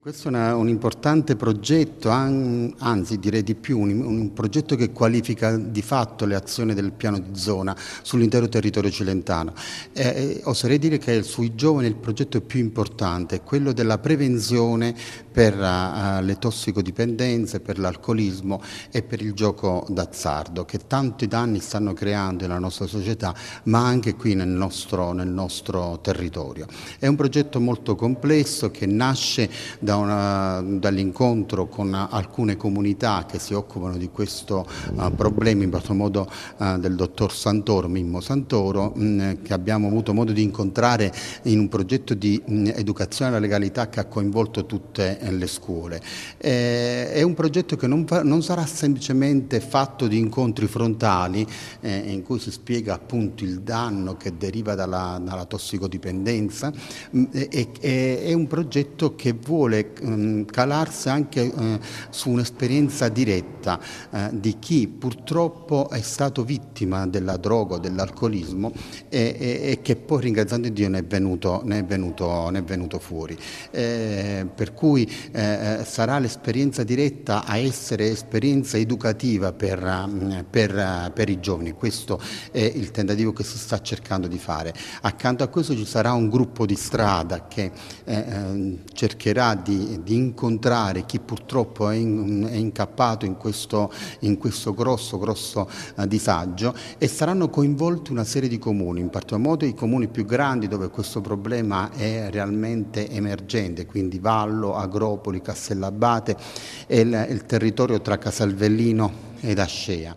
Questo è un importante progetto, anzi direi di più, un, progetto che qualifica di fatto le azioni del piano di zona sull'intero territorio cilentano. Eh, eh oserei dire che sui giovani il progetto più importante è quello della prevenzione per uh, le tossicodipendenze, per l'alcolismo e per il gioco d'azzardo che tanti danni stanno creando nella nostra società ma anche qui nel nostro, nel nostro territorio. È un progetto molto complesso che nasce da dall'incontro con alcune comunità che si occupano di questo uh, problema, in particolar modo uh, del dottor Santoro, Mimmo Santoro, mh, mm, che abbiamo avuto modo di incontrare in un progetto di mh, mm, educazione alla legalità che ha coinvolto tutte eh, le scuole. Eh, è un progetto che non, non, sarà semplicemente fatto di incontri frontali eh, in cui si spiega appunto il danno che deriva dalla, dalla tossicodipendenza, mh, mm, è, è un progetto che vuole deve ehm, calarsi anche eh, su un'esperienza diretta eh, di chi purtroppo è stato vittima della droga o dell'alcolismo e, e, e, che poi ringraziando Dio ne è venuto, ne è venuto, ne è venuto fuori. Eh, per cui sarà l'esperienza diretta a essere esperienza educativa per, mm, per, per i giovani, questo è il tentativo che si sta cercando di fare. Accanto a questo ci sarà un gruppo di strada che eh, ehm, cercherà di di, di incontrare chi purtroppo è, in, è incappato in questo, in questo, grosso, grosso eh, disagio e saranno coinvolti una serie di comuni, in particolar modo i comuni più grandi dove questo problema è realmente emergente, quindi Vallo, Agropoli, Castellabate e il, il territorio tra Casalvellino ed Ascea.